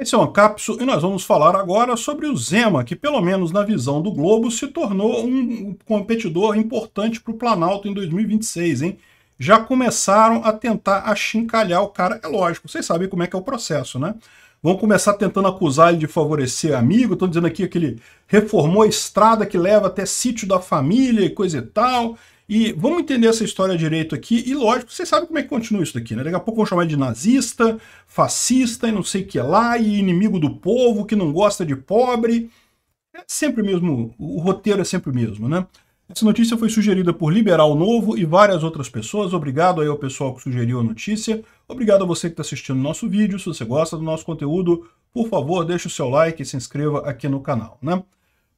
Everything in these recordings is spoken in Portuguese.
Esse é o cápsula e nós vamos falar agora sobre o Zema, que pelo menos na visão do Globo se tornou um competidor importante para o Planalto em 2026, hein? Já começaram a tentar achincalhar o cara, é lógico, vocês sabem como é que é o processo, né? Vão começar tentando acusar ele de favorecer amigo, estão dizendo aqui que ele reformou a estrada que leva até sítio da família e coisa e tal, e vamos entender essa história direito aqui. E lógico, vocês sabem como é que continua isso daqui, né? Daqui a pouco vão chamar de nazista, fascista e não sei o que lá, e inimigo do povo que não gosta de pobre. É sempre o mesmo, o roteiro é sempre o mesmo, né? Essa notícia foi sugerida por Liberal Novo e várias outras pessoas. Obrigado aí ao pessoal que sugeriu a notícia. Obrigado a você que está assistindo o nosso vídeo. Se você gosta do nosso conteúdo, por favor, deixe o seu like e se inscreva aqui no canal, né?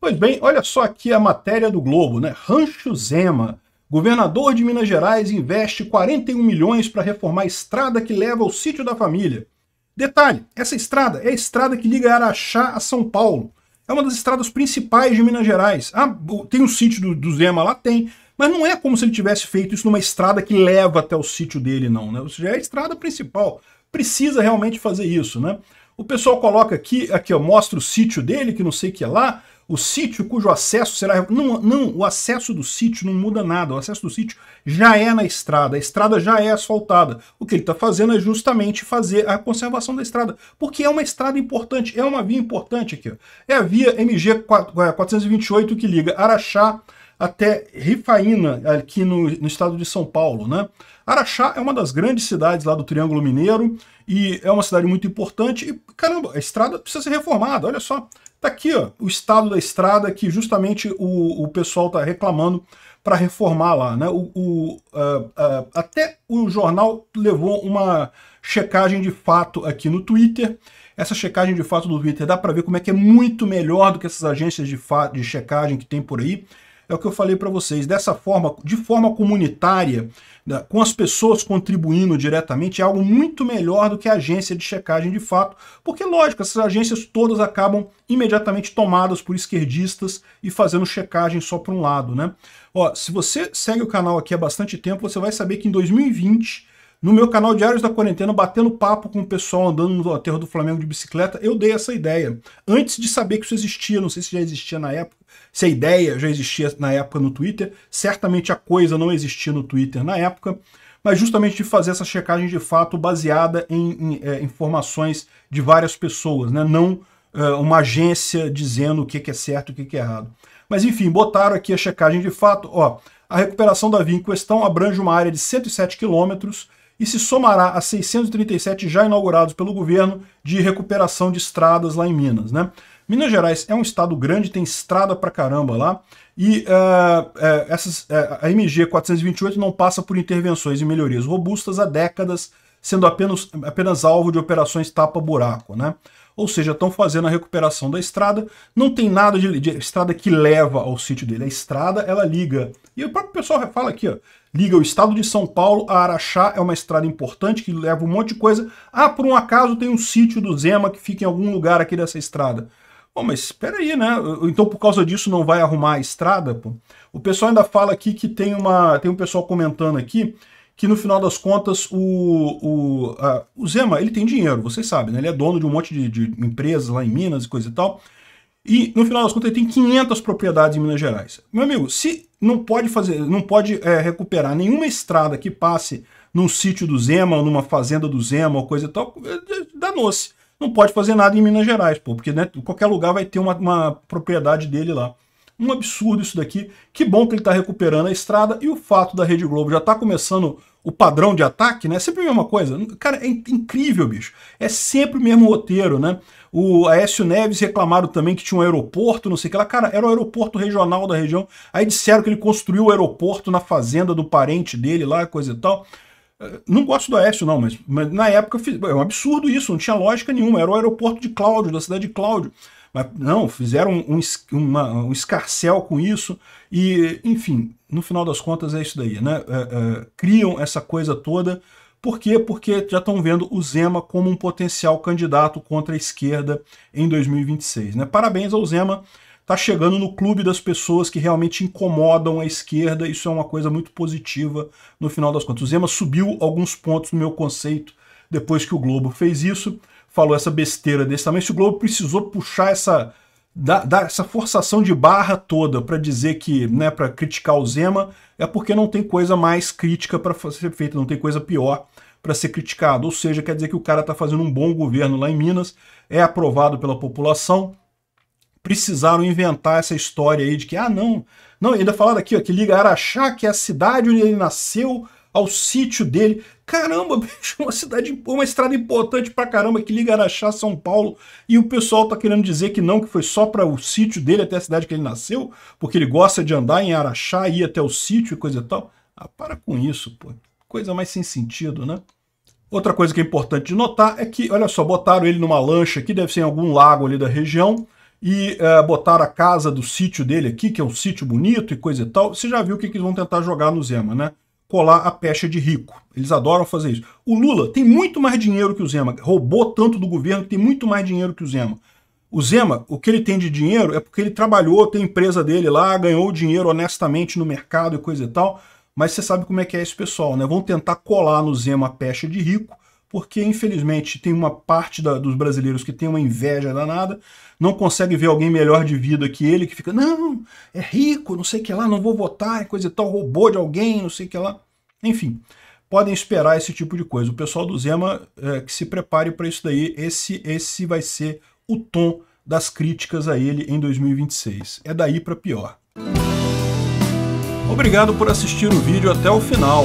Pois bem, olha só aqui a matéria do Globo, né? Rancho Zema Governador de Minas Gerais investe 41 milhões para reformar a estrada que leva ao sítio da família. Detalhe, essa estrada é a estrada que liga Araxá a São Paulo. É uma das estradas principais de Minas Gerais. Ah, tem o sítio do, do Zema lá? Tem. Mas não é como se ele tivesse feito isso numa estrada que leva até o sítio dele, não. Né? Ou seja, é a estrada principal. Precisa realmente fazer isso, né? O pessoal coloca aqui, aqui ó, mostra o sítio dele, que não sei o que é lá. O sítio cujo acesso será. Não, não, o acesso do sítio não muda nada. O acesso do sítio já é na estrada. A estrada já é asfaltada. O que ele está fazendo é justamente fazer a conservação da estrada. Porque é uma estrada importante, é uma via importante aqui. É a via MG 428 é, que liga Araxá até Rifaína, aqui no, no estado de São Paulo. Né? Araxá é uma das grandes cidades lá do Triângulo Mineiro e é uma cidade muito importante. E, caramba, a estrada precisa ser reformada, olha só. Está aqui ó, o estado da estrada que justamente o, o pessoal está reclamando para reformar lá. Né? O, o uh, uh, até o jornal levou uma checagem de fato aqui no Twitter. Essa checagem de fato do Twitter dá para ver como é que é muito melhor do que essas agências de, de checagem que tem por aí. É o que eu falei para vocês. Dessa forma, de forma comunitária, né, com as pessoas contribuindo diretamente, é algo muito melhor do que a agência de checagem de fato. Porque, lógico, essas agências todas acabam imediatamente tomadas por esquerdistas e fazendo checagem só para um lado, né? Ó, se você segue o canal aqui há bastante tempo, você vai saber que em 2020 no meu canal Diários da Quarentena, batendo papo com o pessoal andando no aterro do Flamengo de bicicleta, eu dei essa ideia. Antes de saber que isso existia, não sei se já existia na época, se a ideia já existia na época no Twitter, certamente a coisa não existia no Twitter na época, mas justamente de fazer essa checagem de fato baseada em, em é, informações de várias pessoas, né? não é, uma agência dizendo o que, que é certo e o que, que é errado. Mas enfim, botaram aqui a checagem de fato. Ó, a recuperação da via em questão abrange uma área de 107 quilômetros, e se somará a 637 já inaugurados pelo governo de recuperação de estradas lá em Minas. Né? Minas Gerais é um estado grande, tem estrada pra caramba lá. E uh, uh, essas, uh, a MG 428 não passa por intervenções e melhorias robustas há décadas, sendo apenas, apenas alvo de operações tapa-buraco, né? Ou seja, estão fazendo a recuperação da estrada, não tem nada de, de, estrada que leva ao sítio dele. A estrada, ela liga. E o próprio pessoal fala aqui, ó, liga o estado de São Paulo a Araxá, é uma estrada importante que leva um monte de coisa. Ah, por um acaso tem um sítio do Zema que fica em algum lugar aqui dessa estrada. Bom, mas espera aí, né? Então por causa disso não vai arrumar a estrada, pô? O pessoal ainda fala aqui que tem uma, tem um pessoal comentando aqui que no final das contas o, o, a, o Zema ele tem dinheiro, vocês sabem, né? Ele é dono de um monte de, de empresas lá em Minas e coisa e tal. E no final das contas ele tem 500 propriedades em Minas Gerais. Meu amigo, se não pode fazer, não pode é, recuperar nenhuma estrada que passe num sítio do Zema, ou numa fazenda do Zema, ou coisa e tal, é, é, dá noce não pode fazer nada em Minas Gerais, pô, porque né, qualquer lugar vai ter uma, uma propriedade dele lá. Um absurdo isso daqui. Que bom que ele está recuperando a estrada e o fato da Rede Globo já está começando o padrão de ataque, né? É sempre a mesma coisa. Cara, é incrível, bicho. É sempre o mesmo roteiro, né? O Aécio Neves reclamaram também que tinha um aeroporto, não sei o que lá. Cara, era o aeroporto regional da região. Aí disseram que ele construiu o aeroporto na fazenda do parente dele lá, coisa e tal. Não gosto do Aécio, não, mas, mas na época é um absurdo isso, não tinha lógica nenhuma. Era o aeroporto de Cláudio, da cidade de Cláudio. Mas não, fizeram um, um, uma, um escarcel com isso. E, enfim, no final das contas é isso daí, né? É, é, criam essa coisa toda. Por quê? Porque já estão vendo o Zema como um potencial candidato contra a esquerda em 2026. Né? Parabéns ao Zema está chegando no clube das pessoas que realmente incomodam a esquerda. Isso é uma coisa muito positiva no final das contas. O Zema subiu alguns pontos no meu conceito depois que o Globo fez isso, falou essa besteira desse tamanho. Se o Globo precisou puxar essa da essa forçação de barra toda para dizer que, né, para criticar o Zema, é porque não tem coisa mais crítica para ser feita, não tem coisa pior para ser criticado. Ou seja, quer dizer que o cara está fazendo um bom governo lá em Minas, é aprovado pela população, precisaram inventar essa história aí de que, ah, não, não, ainda falaram aqui, ó, que liga Araxá, que é a cidade onde ele nasceu, ao sítio dele. Caramba, bicho, uma cidade, uma estrada importante pra caramba que liga Araxá, São Paulo, e o pessoal tá querendo dizer que não, que foi só para o sítio dele até a cidade que ele nasceu, porque ele gosta de andar em Araxá, ir até o sítio e coisa e tal. Ah, para com isso, pô. Coisa mais sem sentido, né? Outra coisa que é importante de notar é que, olha só, botaram ele numa lancha aqui, deve ser em algum lago ali da região, e uh, a casa do sítio dele aqui, que é um sítio bonito e coisa e tal. Você já viu o que, que eles vão tentar jogar no Zema, né? Colar a pecha de rico. Eles adoram fazer isso. O Lula tem muito mais dinheiro que o Zema. Roubou tanto do governo que tem muito mais dinheiro que o Zema. O Zema, o que ele tem de dinheiro é porque ele trabalhou, tem empresa dele lá, ganhou dinheiro honestamente no mercado e coisa e tal. Mas você sabe como é que é esse pessoal, né? Vão tentar colar no Zema a pecha de rico porque infelizmente tem uma parte da, dos brasileiros que tem uma inveja danada, não consegue ver alguém melhor de vida que ele, que fica, não, é rico, não sei o que lá, não vou votar, é coisa e tal, roubou de alguém, não sei o que lá. Enfim, podem esperar esse tipo de coisa. O pessoal do Zema é, que se prepare para isso daí, esse, esse vai ser o tom das críticas a ele em 2026. É daí para pior. Obrigado por assistir o vídeo até o final.